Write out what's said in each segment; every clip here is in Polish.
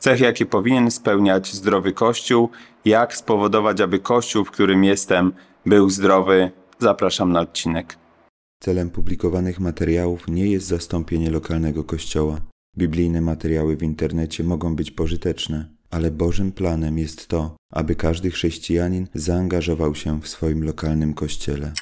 cech, jakie powinien spełniać zdrowy Kościół, jak spowodować, aby Kościół, w którym jestem, był zdrowy. Zapraszam na odcinek. Celem publikowanych materiałów nie jest zastąpienie lokalnego kościoła. Biblijne materiały w internecie mogą być pożyteczne, ale Bożym planem jest to, aby każdy chrześcijanin zaangażował się w swoim lokalnym kościele.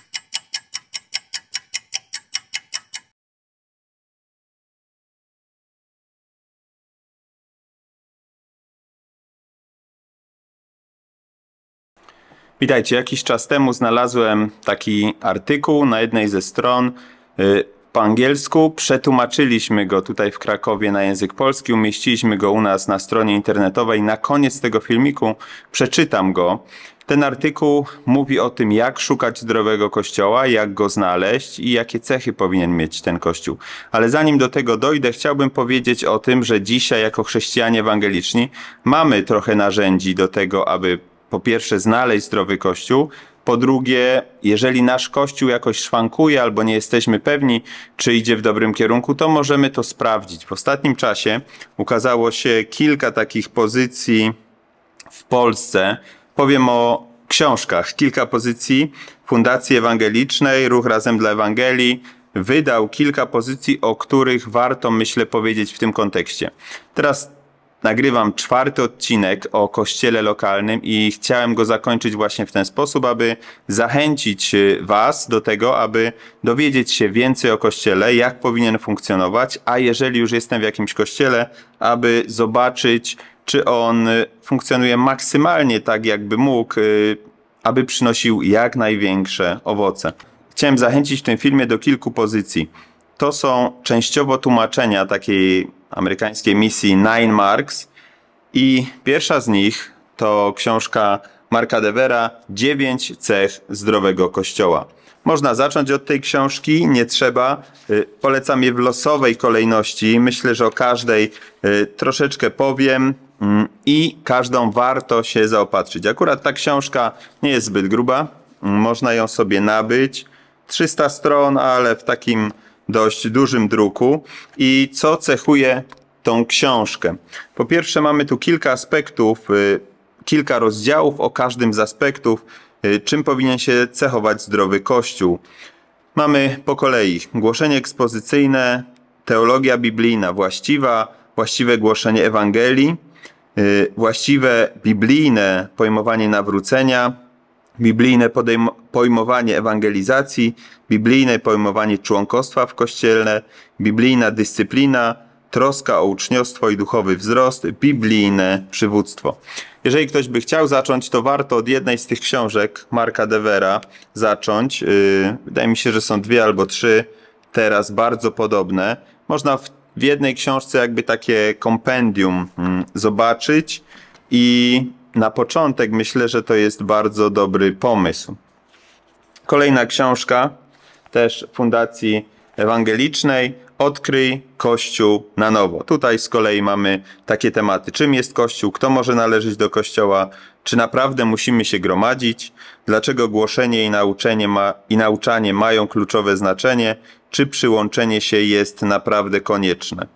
Witajcie, jakiś czas temu znalazłem taki artykuł na jednej ze stron y, po angielsku. Przetłumaczyliśmy go tutaj w Krakowie na język polski, umieściliśmy go u nas na stronie internetowej. Na koniec tego filmiku przeczytam go. Ten artykuł mówi o tym, jak szukać zdrowego kościoła, jak go znaleźć i jakie cechy powinien mieć ten kościół. Ale zanim do tego dojdę, chciałbym powiedzieć o tym, że dzisiaj, jako chrześcijanie ewangeliczni, mamy trochę narzędzi do tego, aby po pierwsze znaleźć zdrowy kościół, po drugie, jeżeli nasz kościół jakoś szwankuje albo nie jesteśmy pewni, czy idzie w dobrym kierunku, to możemy to sprawdzić. W ostatnim czasie ukazało się kilka takich pozycji w Polsce. Powiem o książkach. Kilka pozycji Fundacji Ewangelicznej, Ruch Razem dla Ewangelii, wydał kilka pozycji, o których warto, myślę, powiedzieć w tym kontekście. Teraz nagrywam czwarty odcinek o kościele lokalnym i chciałem go zakończyć właśnie w ten sposób, aby zachęcić y, Was do tego, aby dowiedzieć się więcej o kościele, jak powinien funkcjonować, a jeżeli już jestem w jakimś kościele, aby zobaczyć, czy on y, funkcjonuje maksymalnie tak, jakby mógł, y, aby przynosił jak największe owoce. Chciałem zachęcić w tym filmie do kilku pozycji to są częściowo tłumaczenia takiej amerykańskiej misji Nine Marks. I pierwsza z nich to książka Marka Devera Dziewięć cech zdrowego kościoła. Można zacząć od tej książki, nie trzeba. Y, polecam je w losowej kolejności. Myślę, że o każdej y, troszeczkę powiem mm, i każdą warto się zaopatrzyć. Akurat ta książka nie jest zbyt gruba. Można ją sobie nabyć. 300 stron, ale w takim dość dużym druku. I co cechuje tą książkę? Po pierwsze, mamy tu kilka aspektów, y, kilka rozdziałów o każdym z aspektów, y, czym powinien się cechować zdrowy Kościół. Mamy po kolei głoszenie ekspozycyjne, teologia biblijna właściwa, właściwe głoszenie Ewangelii, y, właściwe biblijne pojmowanie nawrócenia, biblijne pojmowanie ewangelizacji, biblijne pojmowanie członkostwa w kościele, biblijna dyscyplina, troska o uczniostwo i duchowy wzrost, biblijne przywództwo. Jeżeli ktoś by chciał zacząć, to warto od jednej z tych książek Marka Devera zacząć. Y, wydaje mi się, że są dwie albo trzy teraz bardzo podobne. Można w, w jednej książce jakby takie kompendium mm, zobaczyć i na początek myślę, że to jest bardzo dobry pomysł. Kolejna książka też Fundacji Ewangelicznej Odkryj Kościół na nowo. Tutaj z kolei mamy takie tematy. Czym jest Kościół? Kto może należeć do Kościoła? Czy naprawdę musimy się gromadzić? Dlaczego głoszenie i, nauczenie ma, i nauczanie mają kluczowe znaczenie? Czy przyłączenie się jest naprawdę konieczne?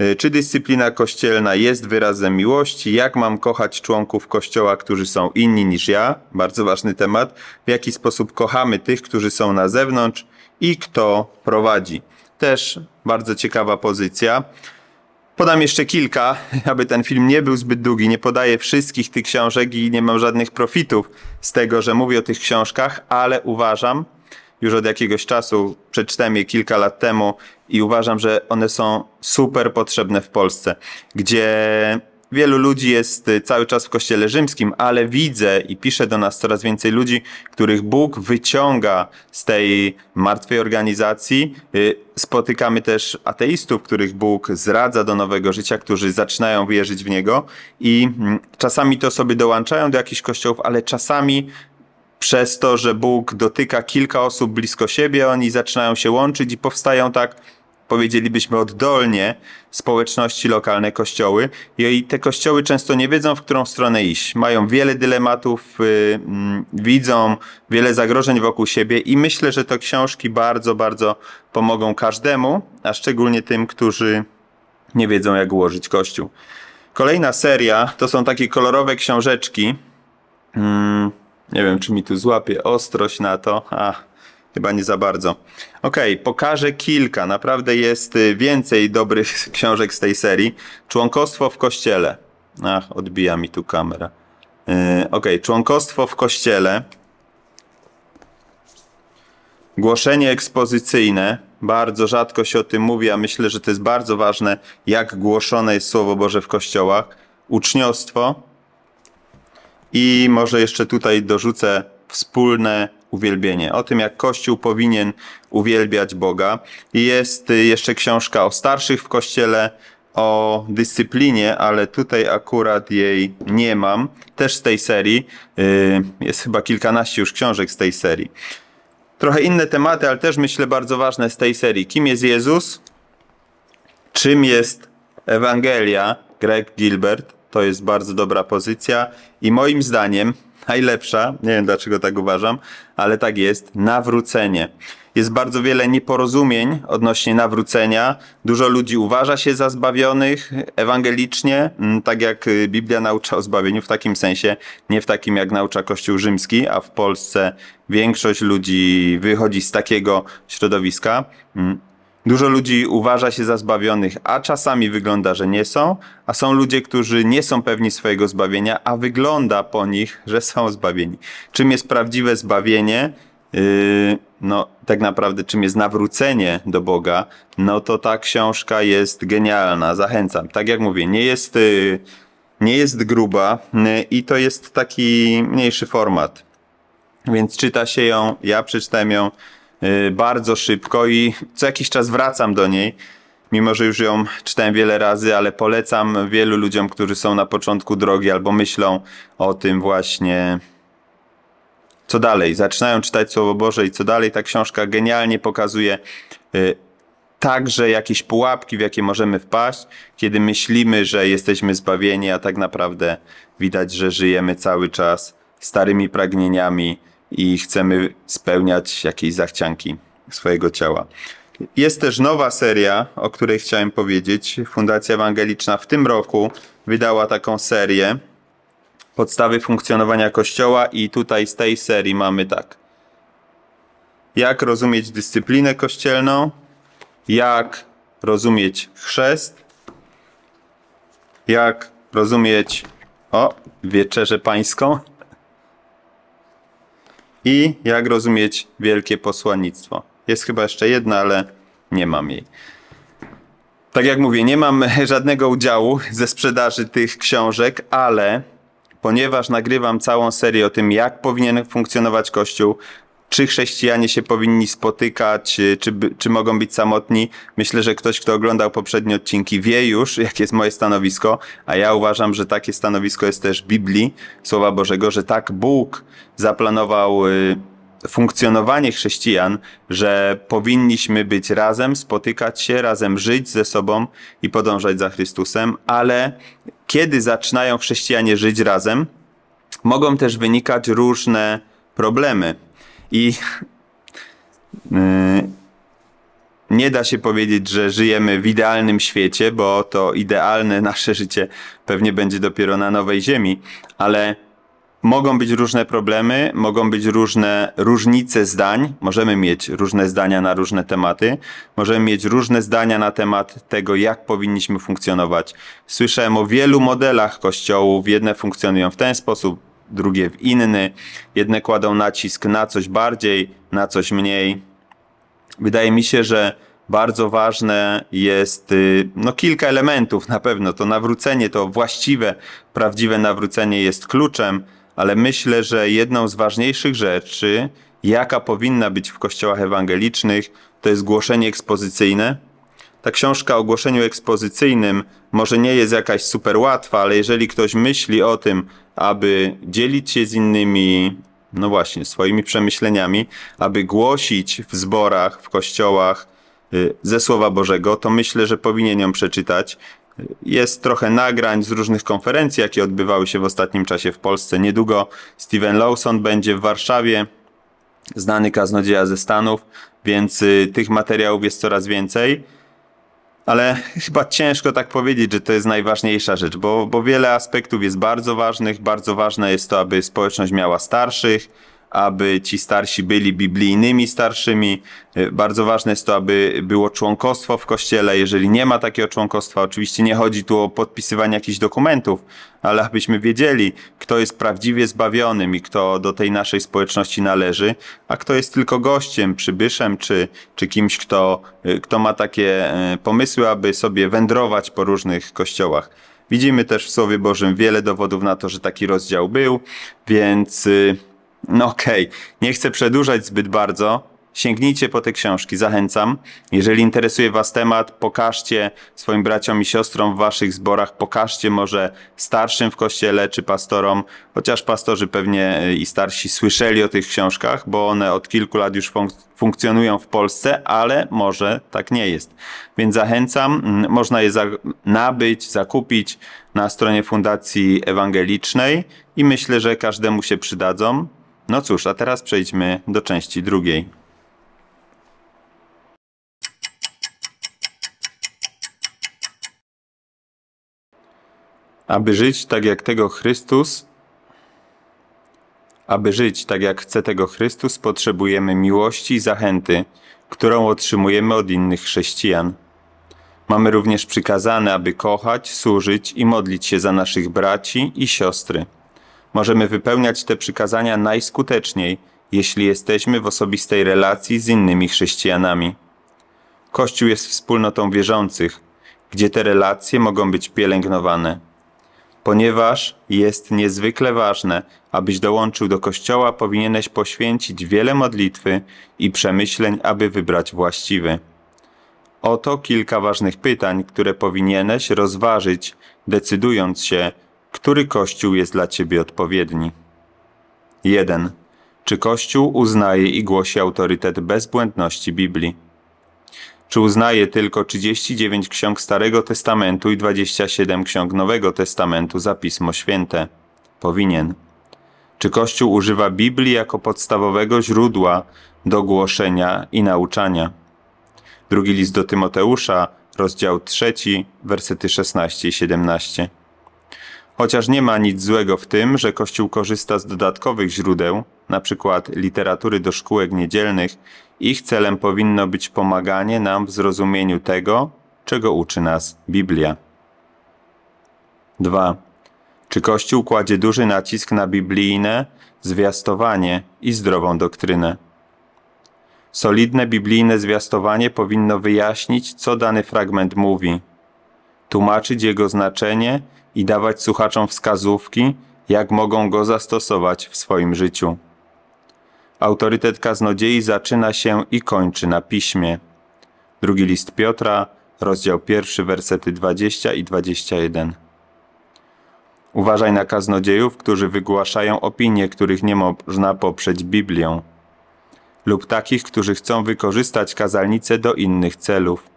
E, czy dyscyplina kościelna jest wyrazem miłości? Jak mam kochać członków kościoła, którzy są inni niż ja? Bardzo ważny temat. W jaki sposób kochamy tych, którzy są na zewnątrz i kto prowadzi? Też bardzo ciekawa pozycja. Podam jeszcze kilka, aby ten film nie był zbyt długi. Nie podaję wszystkich tych książek i nie mam żadnych profitów z tego, że mówię o tych książkach, ale uważam, już od jakiegoś czasu, przeczytałem je kilka lat temu, i uważam, że one są super potrzebne w Polsce, gdzie wielu ludzi jest y, cały czas w kościele rzymskim, ale widzę i pisze do nas coraz więcej ludzi, których Bóg wyciąga z tej martwej organizacji. Y, spotykamy też ateistów, których Bóg zradza do nowego życia, którzy zaczynają wierzyć w Niego i mm, czasami to sobie dołączają do jakichś kościołów, ale czasami przez to, że Bóg dotyka kilka osób blisko siebie, oni zaczynają się łączyć i powstają tak powiedzielibyśmy oddolnie, społeczności lokalne kościoły i te kościoły często nie wiedzą, w którą stronę iść. Mają wiele dylematów, y, mm, widzą wiele zagrożeń wokół siebie i myślę, że te książki bardzo, bardzo pomogą każdemu, a szczególnie tym, którzy nie wiedzą, jak ułożyć kościół. Kolejna seria to są takie kolorowe książeczki. Mm, nie wiem, czy mi tu złapie ostrość na to. A, Chyba nie za bardzo. Okej, okay, pokażę kilka. Naprawdę jest y, więcej dobrych książek z tej serii. Członkostwo w kościele. Ach, odbija mi tu kamera. Ok, Okej, okay. członkostwo w kościele. Głoszenie ekspozycyjne. Bardzo rzadko się o tym mówi, a myślę, że to jest bardzo ważne, jak głoszone jest Słowo Boże w kościołach. Uczniostwo. I może jeszcze tutaj dorzucę wspólne uwielbienie, o tym jak Kościół powinien uwielbiać Boga. jest y, jeszcze książka o starszych w Kościele, o dyscyplinie, ale tutaj akurat jej nie mam. Też z tej serii. Y, jest chyba kilkanaście już książek z tej serii. Trochę inne tematy, ale też myślę bardzo ważne z tej serii. Kim jest Jezus? Czym jest Ewangelia? Greg Gilbert. To jest bardzo dobra pozycja. I moim zdaniem najlepsza, nie wiem dlaczego tak uważam, ale tak jest, nawrócenie. Jest bardzo wiele nieporozumień odnośnie nawrócenia. Dużo ludzi uważa się za zbawionych ewangelicznie, mm, tak jak y, Biblia naucza o zbawieniu w takim sensie, nie w takim jak naucza Kościół Rzymski, a w Polsce większość ludzi wychodzi z takiego środowiska. Mm, Dużo ludzi uważa się za zbawionych, a czasami wygląda, że nie są, a są ludzie, którzy nie są pewni swojego zbawienia, a wygląda po nich, że są zbawieni. Czym jest prawdziwe zbawienie? Yy, no, tak naprawdę, czym jest nawrócenie do Boga, no to ta książka jest genialna, zachęcam. Tak jak mówię, nie jest, yy, nie jest gruba yy, i to jest taki mniejszy format. Więc czyta się ją, ja przeczytałem ją Y, bardzo szybko i co jakiś czas wracam do niej. Mimo, że już ją czytałem wiele razy, ale polecam wielu ludziom, którzy są na początku drogi albo myślą o tym właśnie, co dalej. Zaczynają czytać Słowo Boże i co dalej. Ta książka genialnie pokazuje y, także jakieś pułapki, w jakie możemy wpaść, kiedy myślimy, że jesteśmy zbawieni, a tak naprawdę widać, że żyjemy cały czas starymi pragnieniami, i chcemy spełniać jakieś zachcianki swojego ciała. Jest też nowa seria, o której chciałem powiedzieć. Fundacja Ewangeliczna w tym roku wydała taką serię Podstawy funkcjonowania Kościoła i tutaj z tej serii mamy tak. Jak rozumieć dyscyplinę kościelną? Jak rozumieć chrzest? Jak rozumieć o wieczerzę pańską? i jak rozumieć wielkie posłannictwo. Jest chyba jeszcze jedna, ale nie mam jej. Tak jak mówię, nie mam żadnego udziału ze sprzedaży tych książek, ale ponieważ nagrywam całą serię o tym, jak powinien funkcjonować Kościół, czy chrześcijanie się powinni spotykać, y, czy, czy, mogą być samotni. Myślę, że ktoś, kto oglądał poprzednie odcinki, wie już, jakie jest moje stanowisko, a ja uważam, że takie stanowisko jest też Biblii, Słowa Bożego, że tak Bóg zaplanował y, funkcjonowanie chrześcijan, że powinniśmy być razem, spotykać się, razem żyć ze sobą i podążać za Chrystusem, ale kiedy zaczynają chrześcijanie żyć razem, mogą też wynikać różne problemy i y, nie da się powiedzieć, że żyjemy w idealnym świecie, bo to idealne nasze życie pewnie będzie dopiero na nowej ziemi, ale mogą być różne problemy, mogą być różne różnice zdań, możemy mieć różne zdania na różne tematy, możemy mieć różne zdania na temat tego, jak powinniśmy funkcjonować. Słyszałem o wielu modelach kościołów, jedne funkcjonują w ten sposób, drugie w inny. Jedne kładą nacisk na coś bardziej, na coś mniej. Wydaje mi się, że bardzo ważne jest y, no, kilka elementów na pewno. To nawrócenie, to właściwe, prawdziwe nawrócenie jest kluczem, ale myślę, że jedną z ważniejszych rzeczy, jaka powinna być w kościołach ewangelicznych, to jest głoszenie ekspozycyjne ta książka o głoszeniu ekspozycyjnym może nie jest jakaś super łatwa, ale jeżeli ktoś myśli o tym, aby dzielić się z innymi, no właśnie, swoimi przemyśleniami, aby głosić w zborach, w kościołach y, ze Słowa Bożego, to myślę, że powinien ją przeczytać. Jest trochę nagrań z różnych konferencji, jakie odbywały się w ostatnim czasie w Polsce. Niedługo Steven Lawson będzie w Warszawie, znany kaznodzieja ze Stanów, więc y, tych materiałów jest coraz więcej ale chyba ciężko tak powiedzieć, że to jest najważniejsza rzecz, bo, bo wiele aspektów jest bardzo ważnych. Bardzo ważne jest to, aby społeczność miała starszych, aby ci starsi byli biblijnymi starszymi. E, bardzo ważne jest to, aby było członkostwo w kościele. Jeżeli nie ma takiego członkostwa, oczywiście nie chodzi tu o podpisywanie jakichś dokumentów, ale abyśmy wiedzieli, kto jest prawdziwie zbawionym i kto do tej naszej społeczności należy, a kto jest tylko gościem, przybyszem czy, czy kimś, kto, e, kto ma takie e, pomysły, aby sobie wędrować po różnych kościołach. Widzimy też w Słowie Bożym wiele dowodów na to, że taki rozdział był, więc. Y, no okej, okay. nie chcę przedłużać zbyt bardzo. Sięgnijcie po te książki, zachęcam. Jeżeli interesuje Was temat, pokażcie swoim braciom i siostrom w Waszych zborach, pokażcie może starszym w kościele czy pastorom, chociaż pastorzy pewnie e, i starsi słyszeli o tych książkach, bo one od kilku lat już funk funkcjonują w Polsce, ale może tak nie jest. Więc zachęcam, można je za nabyć, zakupić na stronie Fundacji Ewangelicznej i myślę, że każdemu się przydadzą. No cóż, a teraz przejdźmy do części drugiej. Aby żyć tak jak tego Chrystus, aby żyć tak jak chce tego Chrystus, potrzebujemy miłości i zachęty, którą otrzymujemy od innych chrześcijan. Mamy również przykazane, aby kochać, służyć i modlić się za naszych braci i siostry. Możemy wypełniać te przykazania najskuteczniej, jeśli jesteśmy w osobistej relacji z innymi chrześcijanami. Kościół jest wspólnotą wierzących, gdzie te relacje mogą być pielęgnowane. Ponieważ jest niezwykle ważne, abyś dołączył do Kościoła, powinieneś poświęcić wiele modlitwy i przemyśleń, aby wybrać właściwy. Oto kilka ważnych pytań, które powinieneś rozważyć, decydując się, który kościół jest dla ciebie odpowiedni? 1. Czy kościół uznaje i głosi autorytet bezbłędności Biblii? Czy uznaje tylko 39 ksiąg Starego Testamentu i 27 ksiąg Nowego Testamentu za Pismo Święte? Powinien. Czy Kościół używa Biblii jako podstawowego źródła do głoszenia i nauczania? Drugi list do Tymoteusza, rozdział 3, wersety 16 i 17. Chociaż nie ma nic złego w tym, że Kościół korzysta z dodatkowych źródeł, np. literatury do szkółek niedzielnych, ich celem powinno być pomaganie nam w zrozumieniu tego, czego uczy nas Biblia. 2. Czy Kościół kładzie duży nacisk na biblijne zwiastowanie i zdrową doktrynę? Solidne biblijne zwiastowanie powinno wyjaśnić, co dany fragment mówi, tłumaczyć jego znaczenie i dawać słuchaczom wskazówki, jak mogą go zastosować w swoim życiu. Autorytet kaznodziei zaczyna się i kończy na piśmie. Drugi list Piotra, rozdział pierwszy, wersety 20 i 21. Uważaj na kaznodziejów, którzy wygłaszają opinie, których nie można poprzeć Biblią, lub takich, którzy chcą wykorzystać kazalnicę do innych celów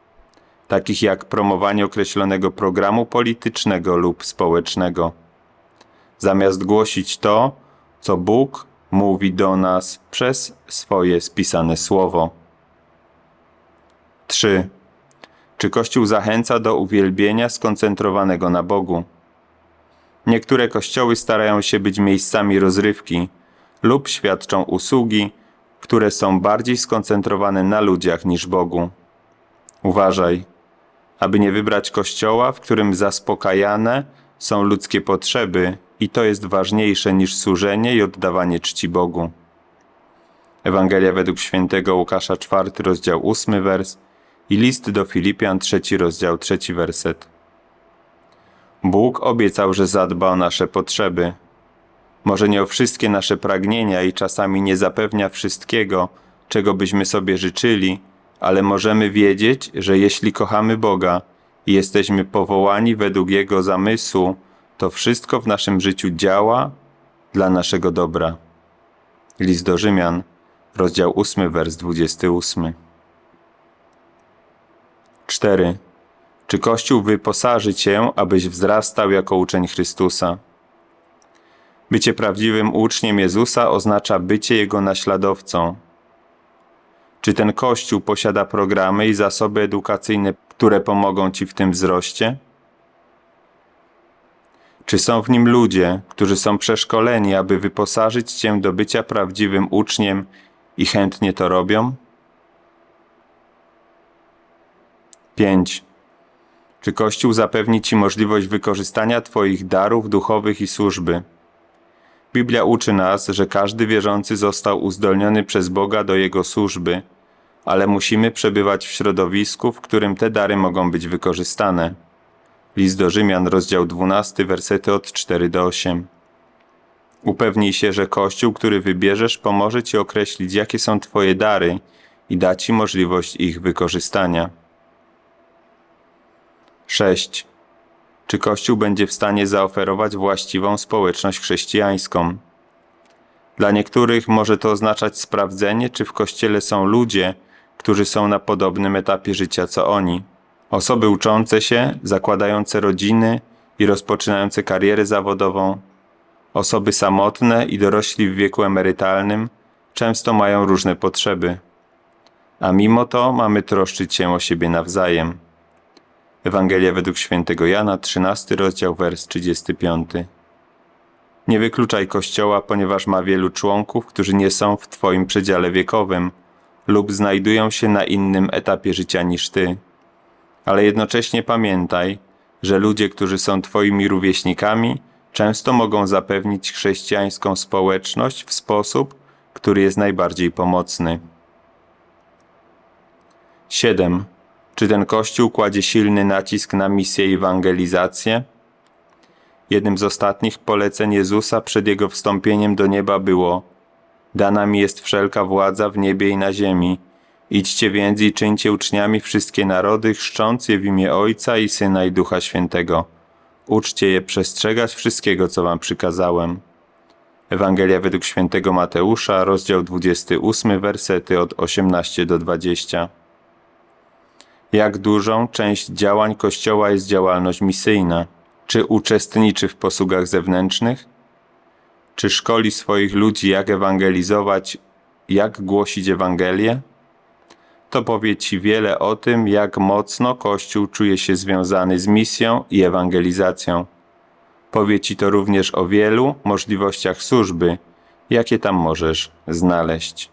takich jak promowanie określonego programu politycznego lub społecznego, zamiast głosić to, co Bóg mówi do nas przez swoje spisane słowo. 3. Czy Kościół zachęca do uwielbienia skoncentrowanego na Bogu? Niektóre kościoły starają się być miejscami rozrywki lub świadczą usługi, które są bardziej skoncentrowane na ludziach niż Bogu. Uważaj, aby nie wybrać kościoła, w którym zaspokajane są ludzkie potrzeby i to jest ważniejsze niż służenie i oddawanie czci Bogu. Ewangelia według świętego Łukasza 4 rozdział 8 wers i list do Filipian 3 rozdział 3 werset. Bóg obiecał, że zadba o nasze potrzeby. Może nie o wszystkie nasze pragnienia i czasami nie zapewnia wszystkiego, czego byśmy sobie życzyli, ale możemy wiedzieć, że jeśli kochamy Boga i jesteśmy powołani według Jego zamysłu, to wszystko w naszym życiu działa dla naszego dobra. List do Rzymian, rozdział 8, wers 28. 4. Czy Kościół wyposaży Cię, abyś wzrastał jako uczeń Chrystusa? Bycie prawdziwym uczniem Jezusa oznacza bycie Jego naśladowcą – czy ten kościół posiada programy i zasoby edukacyjne, które pomogą ci w tym wzroście? Czy są w nim ludzie, którzy są przeszkoleni, aby wyposażyć cię do bycia prawdziwym uczniem i chętnie to robią? 5. Czy Kościół zapewni ci możliwość wykorzystania Twoich darów duchowych i służby? Biblia uczy nas, że każdy wierzący został uzdolniony przez Boga do Jego służby, ale musimy przebywać w środowisku, w którym te dary mogą być wykorzystane. List do Rzymian, rozdział 12, wersety od 4 do 8. Upewnij się, że Kościół, który wybierzesz, pomoże Ci określić, jakie są Twoje dary i da Ci możliwość ich wykorzystania. 6 czy Kościół będzie w stanie zaoferować właściwą społeczność chrześcijańską. Dla niektórych może to oznaczać sprawdzenie, czy w Kościele są ludzie, którzy są na podobnym etapie życia co oni. Osoby uczące się, zakładające rodziny i rozpoczynające karierę zawodową, osoby samotne i dorośli w wieku emerytalnym często mają różne potrzeby. A mimo to mamy troszczyć się o siebie nawzajem. Ewangelia według świętego Jana, 13 rozdział, wers 35. Nie wykluczaj Kościoła, ponieważ ma wielu członków, którzy nie są w Twoim przedziale wiekowym lub znajdują się na innym etapie życia niż Ty. Ale jednocześnie pamiętaj, że ludzie, którzy są Twoimi rówieśnikami, często mogą zapewnić chrześcijańską społeczność w sposób, który jest najbardziej pomocny. 7. Czy ten Kościół kładzie silny nacisk na misję i ewangelizację? Jednym z ostatnich poleceń Jezusa przed Jego wstąpieniem do nieba było Dana mi jest wszelka władza w niebie i na ziemi. Idźcie więc i czyńcie uczniami wszystkie narody, chrzcząc je w imię Ojca i Syna i Ducha Świętego. Uczcie je przestrzegać wszystkiego, co wam przykazałem. Ewangelia według świętego Mateusza, rozdział 28, wersety od 18 do 20 jak dużą część działań Kościoła jest działalność misyjna? Czy uczestniczy w posługach zewnętrznych? Czy szkoli swoich ludzi, jak ewangelizować, jak głosić Ewangelię? To powie Ci wiele o tym, jak mocno Kościół czuje się związany z misją i ewangelizacją. Powie Ci to również o wielu możliwościach służby, jakie tam możesz znaleźć.